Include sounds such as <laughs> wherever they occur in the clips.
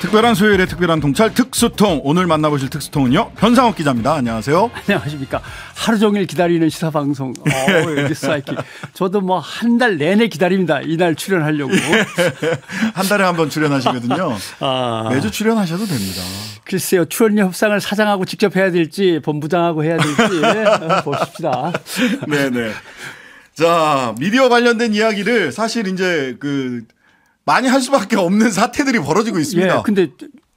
특별한 수요일에 특별한 동찰 특수통 오늘 만나보실 특수통은요 변상욱 기자입니다. 안녕하세요. 안녕하십니까. 하루 종일 기다리는 시사 방송 <laughs> 어우 사이키 저도 뭐 한 달 내내 기다립니다. 이날 출연하려고 <laughs> 한 달에 한 번 출연하시거든요. <laughs> 아. 매주 출연하셔도 됩니다. 글쎄요 출연료 협상을 사장하고 직접 해야 될지 본부장하고 해야 될지 예, 보십시다. 네네. 자 미디어 관련된 이야기를 사실 이제 그 많이 할 수밖에 없는 사태들이 벌어지고 있습니다. 예, 근데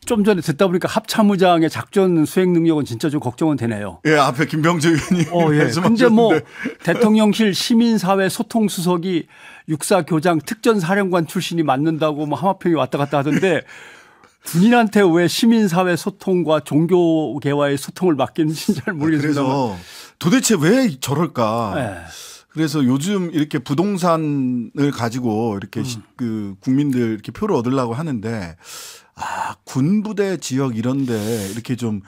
좀 전에 듣다 보니까 합참의장의 작전 수행 능력은 진짜 좀 걱정은 되네요. 예, 앞에 김병재 의원이 어, 예. 근데 뭐 대통령실 시민사회 소통수석이 육사교장 특전사령관 출신이 맞는다고 뭐 하마평이 왔다 갔다 하던데 <laughs> 군인한테 왜 시민사회 소통과 종교계와의 소통을 맡기는지 잘 모르겠습니다. 아, 그래서 도대체 왜 저럴까? 예. 그래서 요즘 이렇게 부동산을 가지고 이렇게 음. 그 국민들 이렇게 표를 얻으려고 하는데 아 군부대 지역 이런데 이렇게 좀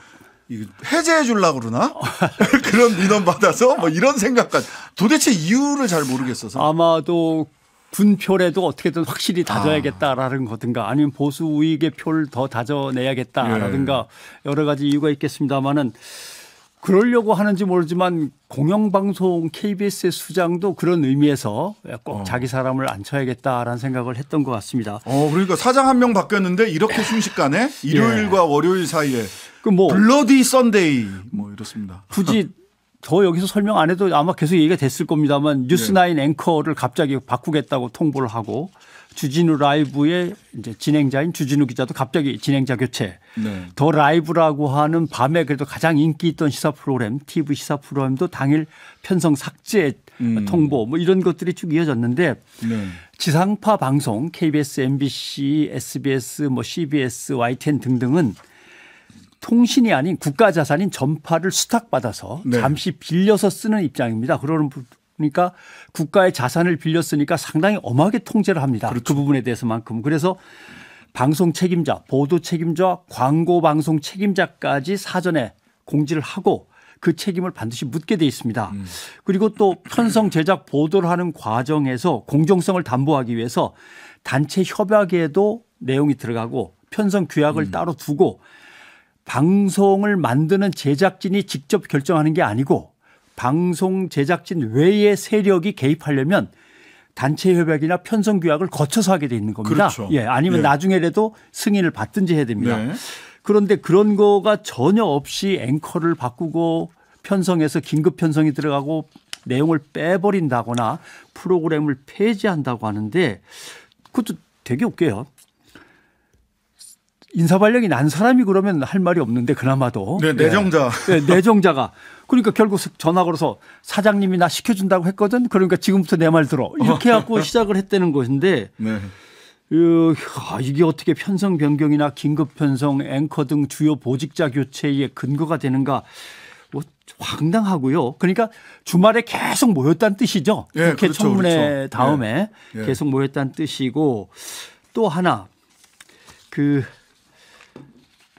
해제해 줄라고 그러나 <laughs> 그런 민원 받아서 뭐 이런 생각까지 도대체 이유를 잘 모르겠어서 아마도 군 표라도 어떻게든 확실히 아. 다져야겠다라는 아. 거든가 아니면 보수 우익의 표를 더 다져내야겠다라든가 예. 여러 가지 이유가 있겠습니다만은 그러려고 하는지 모르지만 공영방송 KBS의 수장도 그런 의미에서 꼭 어. 자기 사람을 앉혀야겠다라는 생각을 했던 것 같습니다. 어, 그러니까 사장 한 명 바뀌었는데 이렇게 순식간에 예. 일요일과 예. 월요일 사이에 그뭐 블러디 썬데이 뭐 이렇습니다. 굳이 더 여기서 설명 안 해도 아마 계속 얘기가 됐을 겁니다만 뉴스나인 예. 앵커를 갑자기 바꾸겠다고 통보를 하고 주진우 라이브의 이제 진행자인 주진우 기자도 갑자기 진행자 교체. 네. 더 라이브라고 하는 밤에 그래도 가장 인기 있던 시사 프로그램, TV 시사 프로그램도 당일 편성 삭제 음. 통보 뭐 이런 것들이 쭉 이어졌는데 네. 지상파 방송 KBS, MBC, SBS, 뭐 CBS, YTN 등등은 통신이 아닌 국가 자산인 전파를 수탁받아서 네. 잠시 빌려서 쓰는 입장입니다. 그러는 그러니까 국가의 자산을 빌렸으니까 상당히 엄하게 통제를 합니다. 그렇죠. 그 부분에 대해서만큼. 그래서 방송 책임자, 보도 책임자, 광고 방송 책임자까지 사전에 공지를 하고 그 책임을 반드시 묻게 돼 있습니다. 음. 그리고 또 편성 제작 보도를 하는 과정에서 공정성을 담보하기 위해서 단체 협약에도 내용이 들어가고 편성 규약을 음. 따로 두고 방송을 만드는 제작진이 직접 결정하는 게 아니고 방송 제작진 외의 세력이 개입하려면 단체 협약이나 편성 규약을 거쳐서 하게 돼 있는 겁니다. 그렇죠. 예, 아니면 예. 나중에라도 승인을 받든지 해야 됩니다. 네. 그런데 그런 거가 전혀 없이 앵커를 바꾸고 편성해서 긴급 편성이 들어가고 내용을 빼버린다거나 프로그램을 폐지한다고 하는데 그것도 되게 웃겨요. 인사발령이 난 사람이 그러면 할 말이 없는데 그나마도 네, 예. 내정자 네, 내정자가 그러니까 결국 전화 걸어서 사장님이 나 시켜준다고 했거든 그러니까 지금부터 내 말 들어 이렇게 <laughs> 해갖고 시작을 했다는 것인데 네. 그, 아, 이게 어떻게 편성 변경이나 긴급 편성 앵커 등 주요 보직자 교체의 근거가 되는가 뭐 황당하고요. 그러니까 주말에 계속 모였다는 뜻이죠. 예, 국회 그렇죠, 청문회 그렇죠. 다음에 예, 예. 계속 모였다는 뜻이고 또 하나 그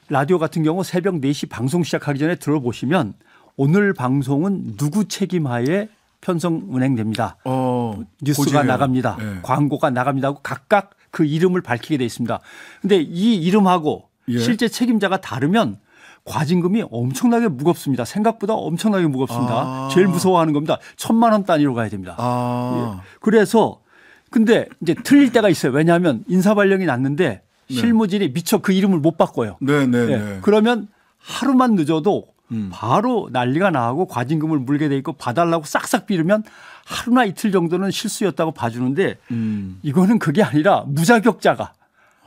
라디오 같은 경우 새벽 4시 방송 시작하기 전에 들어보시면 오늘 방송은 누구 책임하에 편성 운행됩니다. 어, 뉴스가 고지해요. 나갑니다. 예. 광고가 나갑니다 하고 각각 그 이름을 밝히게 돼 있습니다. 그런데이 이름하고 예. 실제 책임자가 다르면 과징금이 엄청나게 무겁습니다. 생각보다 엄청나게 무겁습니다. 아. 제일 무서워하는 겁니다. 천만 원 단위로 가야 됩니다. 아. 예. 그래서 근데 이제 틀릴 때가 있어요. 왜냐하면 인사발령이 났는데 네. 실무진이 미처 그 이름을 못 바꿔요. 네, 네, 예, 네, 그러면 하루만 늦어도 음. 바로 난리가 나고 과징금을 물게 돼 있고 봐달라고 싹싹 빌으면 하루나 이틀 정도는 실수였다고 봐주는데 음. 이거는 그게 아니라 무자격자가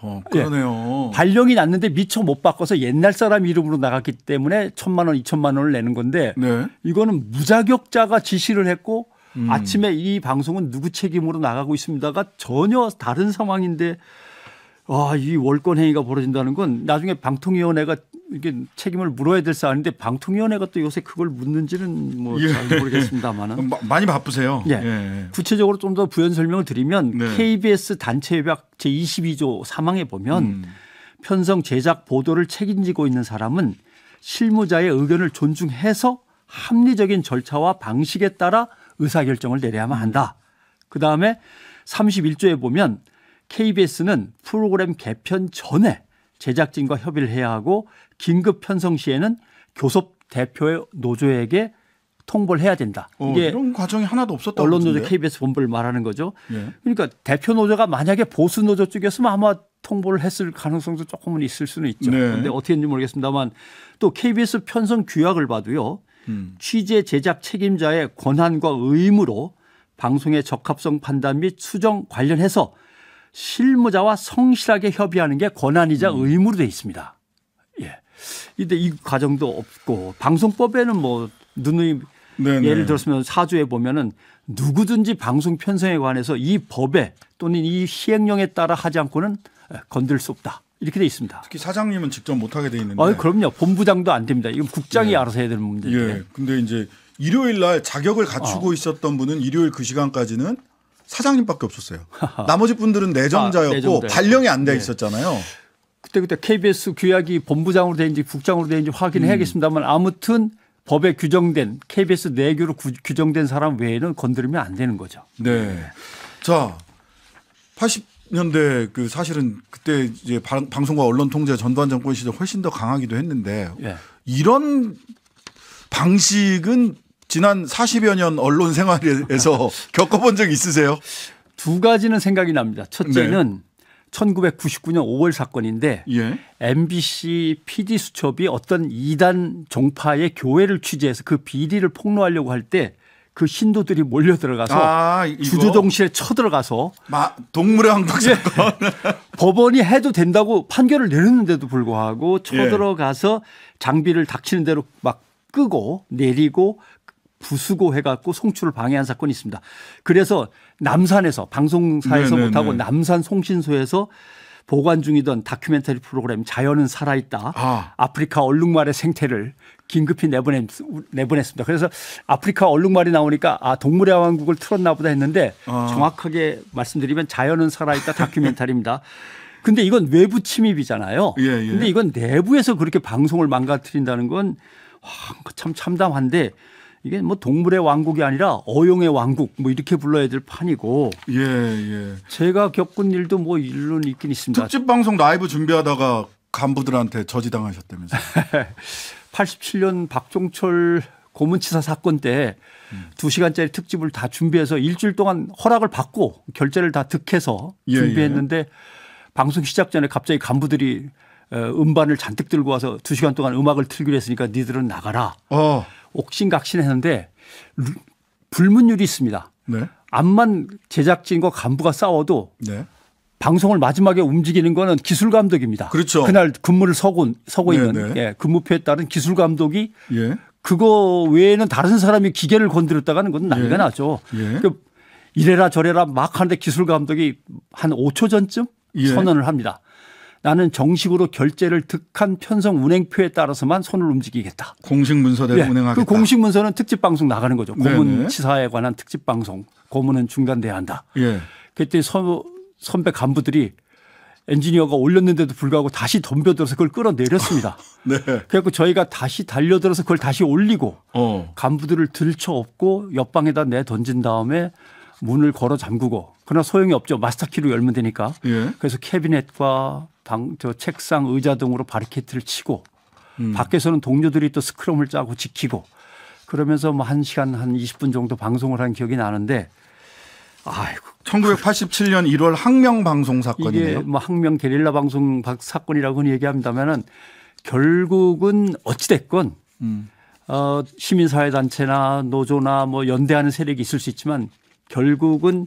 어, 그러네요. 예, 발령이 났는데 미처 못 바꿔서 옛날 사람 이름으로 나갔기 때문에 천만 원, 이천만 원을 내는 건데 네. 이거는 무자격자가 지시를 했고 음. 아침에 이 방송은 누구 책임으로 나가고 있습니다가 전혀 다른 상황인데 아이 월권 행위가 벌어진다는 건 나중에 방통위원회가 이게 책임을 물어야 될 사안인데 방통위원회가 또 요새 그걸 묻는지는 뭐잘 예. 모르겠습니다만은 많이 바쁘세요. 예. 예. 구체적으로 좀 더 부연 설명을 드리면 네. KBS 단체 협약 제 22조 3항에 보면 음. 편성 제작 보도를 책임지고 있는 사람은 실무자의 의견을 존중해서 합리적인 절차와 방식에 따라 의사결정을 내려야만 한다. 음. 그 다음에 31조에 보면 KBS는 프로그램 개편 전에 제작진과 협의를 해야 하고 긴급 편성 시에는 교섭 대표의 노조에게 통보를 해야 된다. 어, 이게 이런 과정이 하나도 없었다. 언론 노조 KBS 본부를 말하는 거죠. 예. 그러니까 대표 노조가 만약에 보수 노조 쪽이었으면 아마 통보를 했을 가능성도 조금은 있을 수는 있죠. 네. 그런데 어떻게 했는지 모르겠습니다만 또 KBS 편성 규약을 봐도요. 음. 취재 제작 책임자의 권한과 의무로 방송의 적합성 판단 및 수정 관련해서 실무자와 성실하게 협의하는 게 권한이자 음. 의무로 돼 있습니다. 예. 근데 이 과정도 없고 방송법에는 뭐 누누이 네네. 예를 들었으면 사주에 보면은 누구든지 방송 편성에 관해서 이 법에 또는 이 시행령에 따라 하지 않고는 예, 건들 수 없다. 이렇게 돼 있습니다. 특히 사장님은 직접 못하게 돼 있는데. 아, 그럼요. 본부장도 안 됩니다. 이건 국장이 예. 알아서 해야 되 문제인데. 예. 근데 이제 일요일 날 자격을 갖추고 어. 있었던 분은 일요일 그 시간까지는 사장님밖에 없었어요. <laughs> 나머지 분들은 내정자였고 아, 발령이 안돼 네. 있었잖아요. 그때그때 KBS 규약이 본부장으로 되는지 국장으로 되는지 확인해야겠습니다만 음. 아무튼 법에 규정된 KBS 내규로 구, 규정된 사람 외에는 건드리면 안 되는 거죠. 네. 자, 80년대 그 사실은 그때 이제 방송과 언론 통제 전두환 정권 시절 훨씬 더 강하기도 했는데 네. 이런 방식은 지난 40여 년 언론 생활에서 <laughs> 겪어본 적 있으세요? 두 가지는 생각이 납니다. 첫째는 네. 1999년 5월 사건인데 예. MBC PD 수첩이 어떤 이단 종파의 교회를 취재해서 그 비리를 폭로하려고 할 때 그 신도들이 몰려 들어가서 아, 주주동시에 쳐들어가서 마, 동물의 한국 예. 사건 예. <laughs> 법원이 해도 된다고 판결을 내렸는데도 불구하고 예. 쳐들어가서 장비를 닥치는 대로 막 끄고 내리고 부수고 해갖고 송출을 방해한 사건이 있습니다. 그래서 남산에서 방송사에서 네네네. 네, 못하고 네. 남산 송신소에서 보관 중이던 다큐멘터리 프로그램 자연은 살아있다. 아. 프리카 얼룩말의 생태를 긴급히 내보냈, 내보냈습니다. 그래서 아프리카 얼룩말이 나오니까 아, 동물의 왕국을 틀었나 보다 했는데 아. 정확하게 말씀드리면 자연은 살아있다 다큐멘터리입니다. <laughs> 근데 이건 외부 침입이잖아요. 예, 예. 근데 이건 내부에서 그렇게 방송을 망가뜨린다는 건 참 참담한데 이게 뭐 동물의 왕국이 아니라 어용의 왕국 뭐 이렇게 불러야 될 판이고. 예, 예. 제가 겪은 일도 뭐 일론 있긴 있습니다. 특집 방송 라이브 준비하다가 간부들한테 저지당하셨다면서. 87년 <laughs> 박종철 고문치사 사건 때 음. 2시간짜리 특집을 다 준비해서 일주일 동안 허락을 받고 결제를 다 득해서 예, 준비했는데 예, 예. 방송 시작 전에 갑자기 간부들이 음반을 잔뜩 들고 와서 두 시간 동안 음악을 틀기로 했으니까 니들은 나가라. 어. 옥신각신 했는데 불문율이 있습니다. 네. 암만 제작진과 간부가 싸워도 네. 방송을 마지막에 움직이는 거는 기술 감독입니다. 그렇죠. 그날 근무를 서고, 서고 네, 있는 네. 예, 근무표에 따른 기술 감독이 예. 그거 외에는 다른 사람이 기계를 건드렸다가는 건 난리가 예. 나죠. 그러니까 이래라 저래라 막 하는데 기술 감독이 한 5초 전쯤 예. 선언을 합니다. 나는 정식으로 결제를 득한 편성 운행표에 따라서만 손을 움직이겠다. 공식 문서대로 네. 운행하겠다. 그 공식 문서는 특집 방송 나가는 거죠. 고문 치사에 관한 특집 방송. 고문은 중단돼야 한다. 예. 그때 서, 선배 간부들이 엔지니어가 올렸는데도 불구하고 다시 덤벼들어서 그걸 끌어내렸습니다. <laughs> 네. 그래갖고 저희가 다시 달려들어서 그걸 다시 올리고 어. 간부들을 들쳐업고 옆방에다 내 던진 다음에 문을 걸어 잠그고 그러나 소용이 없죠. 마스터키로 열면 되니까. 예. 그래서 캐비넷과 방, 저 책상, 의자 등으로 바리케이트를 치고 음. 밖에서는 동료들이 또 스크럼을 짜고 지키고 그러면서 뭐 한시간한 20분 정도 방송을 한 기억이 나는데 아이고 1987년 1월 항명 방송 사건이네요. 이게 뭐 항명 게릴라 방송 사건이라고는 얘기합니다만은 결국은 어찌 됐건 음. 어, 시민사회 단체나 노조나 뭐 연대하는 세력이 있을 수 있지만 결국은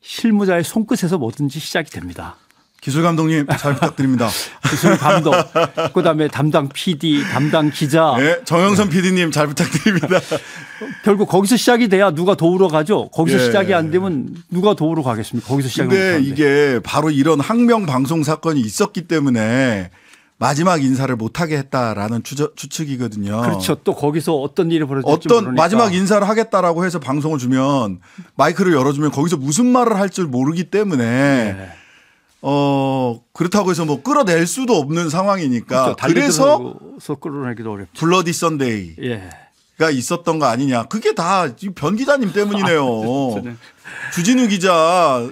실무자의 손끝에서 뭐든지 시작이 됩니다. 기술 감독님 잘 부탁드립니다. <laughs> 기술 감독, 그다음에 담당 PD, 담당 기자. 네, 정영선 네. PD님 잘 부탁드립니다. 결국 거기서 시작이 돼야 누가 도우러 가죠. 거기서 예. 시작이 안 되면 누가 도우러 가겠습니까? 거기서 시작이 근데 이게 바로 이런 항명 방송 사건이 있었기 때문에 마지막 인사를 못하게 했다라는 추저, 추측이거든요. 그렇죠. 또 거기서 어떤 일이 벌어질지 어떤 모르니까. 마지막 인사를 하겠다라고 해서 방송을 주면 마이크를 열어주면 거기서 무슨 말을 할 줄 모르기 때문에. 네. 어 그렇다고 해서 뭐 끌어낼 수도 없는 상황이니까 그렇죠. 그래서 끌어내기도 어렵죠. 블러디 선데이. 예. 있었던 거 아니냐. 그게 다 변 기자님 때문이네요. 아, 네. 주진우 기자,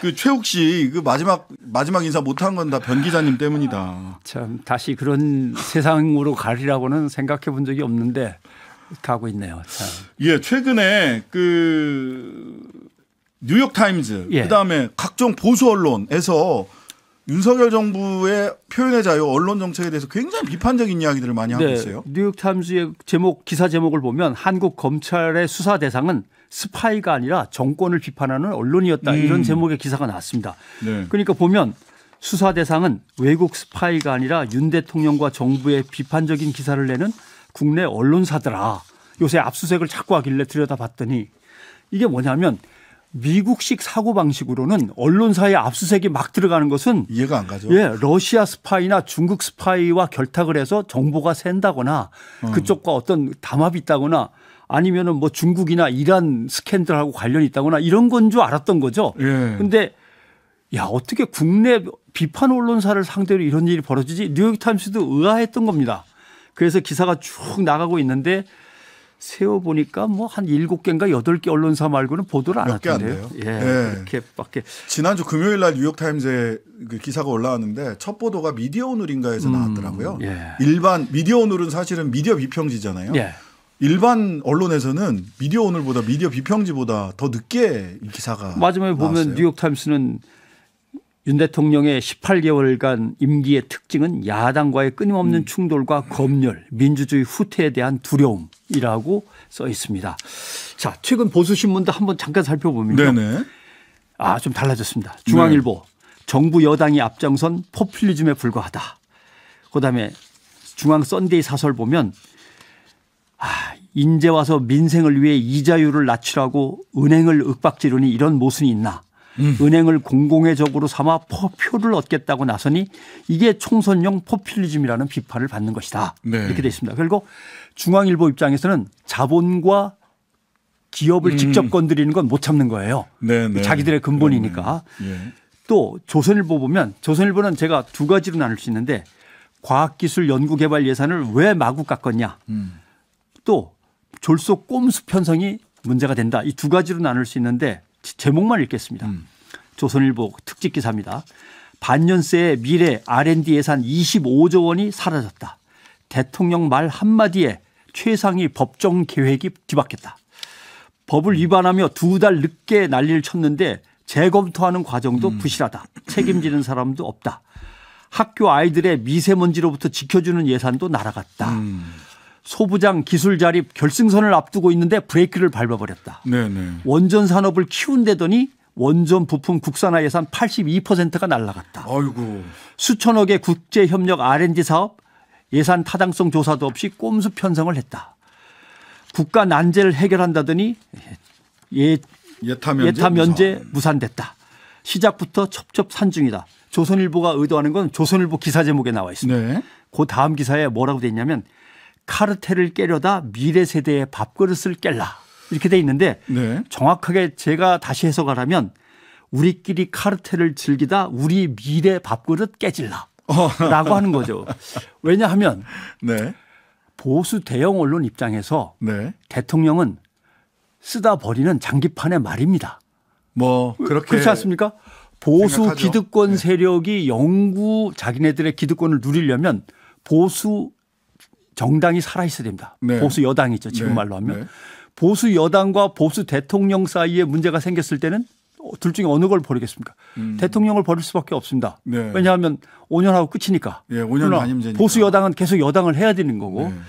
그 최욱 씨, 그 마지막, 마지막 인사 못한 건 다 변 기자님 때문이다. 참, 다시 그런 세상으로 가리라고는 생각해 본 적이 없는데 가고 있네요. 참. 예, 최근에 그 뉴욕타임즈 예. 그다음에 각종 보수 언론에서 윤석열 정부의 표현의 자유 언론 정책에 대해서 굉장히 비판적인 이야기들을 많이 하고 네. 있어요. 뉴욕타임즈의 제목 기사 제목을 보면 한국 검찰의 수사 대상은 스파이가 아니라 정권을 비판하는 언론이었다 음. 이런 제목의 기사가 나왔습니다. 네. 그러니까 보면 수사 대상은 외국 스파이가 아니라 윤 대통령과 정부의 비판적인 기사를 내는 국내 언론사더라. 요새 압수색을 자꾸 하길래 들여다봤더니 이게 뭐냐면 미국식 사고 방식으로는 언론사의 압수색이 막 들어가는 것은 이해가 안 가죠. 예, 러시아 스파이나 중국 스파이와 결탁을 해서 정보가 샌다거나 음. 그쪽과 어떤 담합이 있다거나 아니면은 뭐 중국이나 이란 스캔들하고 관련이 있다거나 이런 건 줄 알았던 거죠. 예. 근데 야, 어떻게 국내 비판 언론사를 상대로 이런 일이 벌어지지? 뉴욕타임스도 의아했던 겁니다. 그래서 기사가 쭉 나가고 있는데 세어보니까 뭐 한7 개인가 8개 언론사 말고는 보도를 안 하던데요. 예, 예. 네. 이렇게밖에. 지난주 금요일 날 뉴욕타임즈에 그 기사가 올라왔는데 첫 보도가 미디어 오늘인가에서 음, 나왔더라고요. 예. 일반 미디어 오늘은 사실은 미디어 비평지잖아요. 예. 일반 언론에서는 미디어 오늘보다 미디어 비평지보다 더 늦게 기사가 마지막에 나왔어요. 보면 뉴욕 타임스는 윤 대통령의 18개월간 임기의 특징은 야당과의 끊임없는 음. 충돌과 검열, 민주주의 후퇴에 대한 두려움이라고 써 있습니다. 자, 최근 보수신문도 한번 잠깐 살펴봅니다 네네. 아, 좀 달라졌습니다. 중앙일보. 네. 정부 여당이 앞장선 포퓰리즘에 불과하다. 그 다음에 중앙 썬데이 사설 보면 아, 인제 와서 민생을 위해 이자율을 낮추라고 은행을 윽박지르니 이런 모순이 있나. 음. 은행을 공공의적으로 삼아 포 표를 얻겠다고 나서니 이게 총선용 포퓰리즘이라는 비판을 받는 것이다. 네. 이렇게 돼 있습니다. 그리고 중앙일보 입장에서는 자본과 기업을 음. 직접 건드리는 건 못 참는 거예요. 네네. 네. 자기들의 근본이니까. 음. 예. 또 조선일보 보면 조선일보는 제가 두 가지로 나눌 수 있는데 과학기술 연구개발 예산을 왜 마구 깎았냐. 음. 또 졸속 꼼수 편성이 문제가 된다. 이 두 가지로 나눌 수 있는데 제목만 읽겠습니다. 음. 조선일보 특집 기사입니다. 반년새에 미래 R&D 예산 25조 원이 사라졌다. 대통령 말 한마디에 최상위 법정 계획이 뒤바뀌었다. 법을 위반하며 두 달 늦게 난리를 쳤는데 재검토하는 과정도 음. 부실하다. 책임지는 사람도 없다. 학교 아이들의 미세먼지로부터 지켜주는 예산도 날아갔다. 음. 소부장 기술 자립 결승선을 앞두고 있는데 브레이크를 밟아버렸다. 네네. 네. 원전 산업을 키운대더니 원전 부품 국산화 예산 82%가 날라갔다. 아이고. 수천억의 국제 협력 R&D 사업 예산 타당성 조사도 없이 꼼수 편성을 했다. 국가 난제를 해결한다더니 예, 예타 면제, 예타 면제 무산. 됐다 시작부터 첩첩산중이다. 조선일보가 의도하는 건 조선일보 기사 제목에 나와 있습니다. 네. 그 다음 기사에 뭐라고 돼 있냐면 카르텔을 깨려다 미래 세대의 밥그릇을 깰라 이렇게 돼 있는데 네. 정확하게 제가 다시 해석하라면 우리끼리 카르텔을 즐기다 우리 미래 밥그릇 깨질라 라고 하는 거죠. <laughs> 왜냐하면 네. 보수 대형 언론 입장에서 네. 대통령은 쓰다 버리는 장기판의 말입니다. 뭐 그, 그렇게 그렇지 않습니까? 보수 생각하죠. 기득권 네. 세력이 영구 자기네들의 기득권을 누리려면 보수 정당이 살아있어야 됩니다. 네. 보수 여당이죠. 지금 네. 말로 하면. 네. 보수 여당과 보수 대통령 사이에 문제가 생겼을 때는 둘 중에 어느 걸 버리겠습니까? 음. 대통령을 버릴 수밖에 없습니다. 네. 왜냐하면 5년 하고 끝이니까. 예, 5년 반임제니까. 보수 여당은 계속 여당을 해야 되는 거고. 네, 네.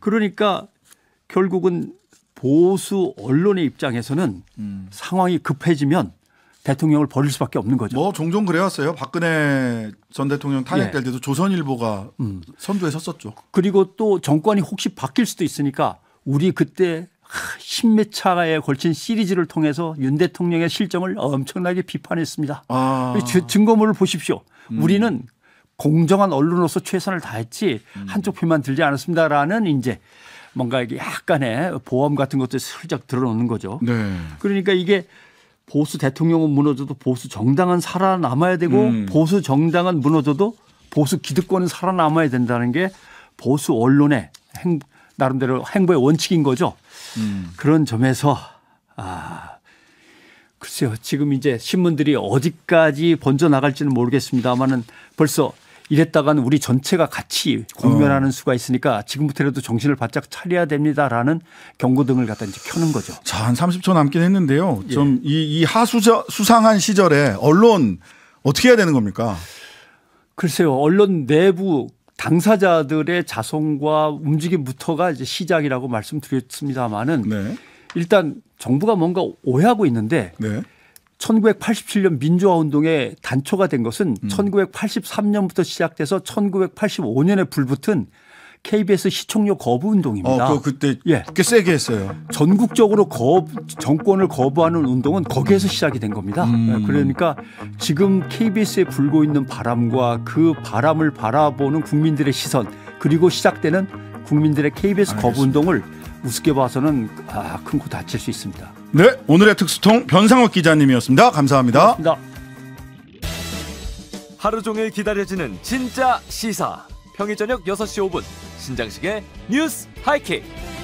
그러니까 결국은 보수 언론의 입장에서는 음. 상황이 급해지면 대통령을 버릴 수밖에 없는 거죠. 뭐 종종 그래왔어요. 박근혜 전 대통령 탄핵 때도 예. 조선일보가 음. 선두에 섰었죠. 그리고 또 정권이 혹시 바뀔 수도 있으니까 우리 그때 십몇 차에 걸친 시리즈를 통해서 윤 대통령의 실정을 엄청나게 비판했습니다. 아. 증거물을 보십시오. 음. 우리는 공정한 언론으로서 최선을 다했지 음. 한쪽 편만 들지 않았습니다라는 이제 뭔가 약간의 보험 같은 것도 슬쩍 들어놓는 거죠. 네. 그러니까 이게 보수 대통령은 무너져도 보수 정당은 살아남아야 되고 음. 보수 정당은 무너져도 보수 기득권은 살아남아야 된다는 게 보수 언론의 행, 나름대로 행보의 원칙인 거죠. 음. 그런 점에서 아 글쎄요 지금 이제 신문들이 어디까지 번져 나갈지는 모르겠습니다만은 벌써 이랬다간 우리 전체가 같이 공멸하는 어. 수가 있으니까 지금부터라도 정신을 바짝 차려야 됩니다라는 경고등을 갖다 이제 켜는 거죠. 자, 한 30초 남긴 했는데요. 좀이 예. 이 하수저 수상한 시절에 언론 어떻게 해야 되는 겁니까? 글쎄요. 언론 내부 당사자들의 자성과 움직임부터가 이제 시작이라고 말씀드렸습니다마는 네. 일단 정부가 뭔가 오해하고 있는데 네. 1987년 민주화 운동의 단초가 된 것은 음. 1983년부터 시작돼서 1985년에 불붙은 KBS 시청료 거부 운동입니다. 어, 그때 예. 꽤 세게 했어요. 전국적으로 거부 정권을 거부하는 운동은 거기에서 시작이 된 겁니다. 음. 예, 그러니까 지금 KBS에 불고 있는 바람과 그 바람을 바라보는 국민들의 시선 그리고 시작되는 국민들의 KBS 알겠습니다. 거부 운동을 우습게 봐서는 아, 큰코 다칠 수 있습니다. 네, 오늘의 특수통 변상욱 기자님이었습니다. 감사합니다. 고맙습니다. 하루 종일 기다려지는 진짜 시사. 평일 저녁 6시 5분 신장식의 뉴스 하이킥.